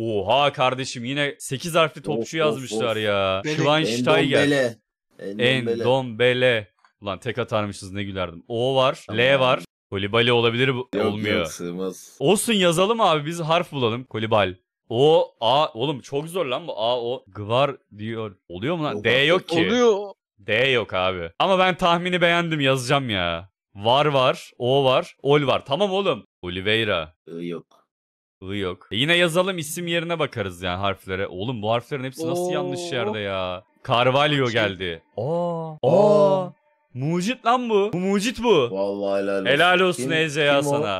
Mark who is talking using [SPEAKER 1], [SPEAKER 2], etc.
[SPEAKER 1] Oha kardeşim yine 8 harfli topçu of, yazmışlar of, ya. Schweinsteiger. Endombele. Ulan tek atarmışız ne gülerdim. O var. Tamam. L var. Kolibali olabilir bu. Yok, Olmuyor. Yok, sığmaz. Olsun yazalım abi biz harf bulalım. Kolibal. O A oğlum çok zor lan bu A O Gvar diyor. Oluyor mu lan? Yok, D yok ki. Oluyor. D yok abi. Ama ben tahmini beğendim yazacağım ya. Var var. O var. Ol var. Tamam oğlum. Oliveira. Yok. I yok. E yine yazalım isim yerine bakarız yani harflere. Oğlum bu harflerin hepsi nasıl Oo. yanlış yerde ya. Carvalho şey- geldi. Oo. Aa. Aa. Mucit lan bu. Bu mucit bu. Vallahi helal olsun. Helal olsun Eze ya kim o?